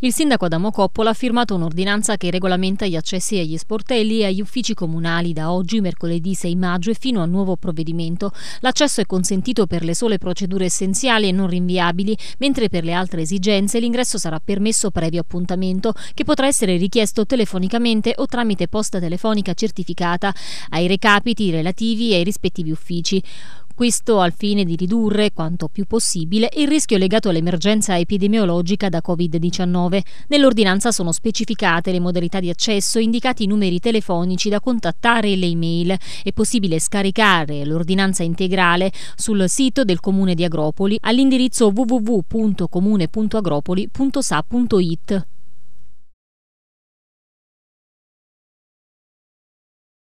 Il sindaco Adamo Coppola ha firmato un'ordinanza che regolamenta gli accessi agli sportelli e agli uffici comunali da oggi, mercoledì 6 maggio, e fino a nuovo provvedimento. L'accesso è consentito per le sole procedure essenziali e non rinviabili, mentre per le altre esigenze l'ingresso sarà permesso previo appuntamento, che potrà essere richiesto telefonicamente o tramite posta telefonica certificata ai recapiti relativi ai rispettivi uffici. Questo al fine di ridurre, quanto più possibile, il rischio legato all'emergenza epidemiologica da Covid-19. Nell'ordinanza sono specificate le modalità di accesso, indicati i numeri telefonici da contattare e le email. È possibile scaricare l'ordinanza integrale sul sito del Comune di Agropoli all'indirizzo www.comune.agropoli.sa.it.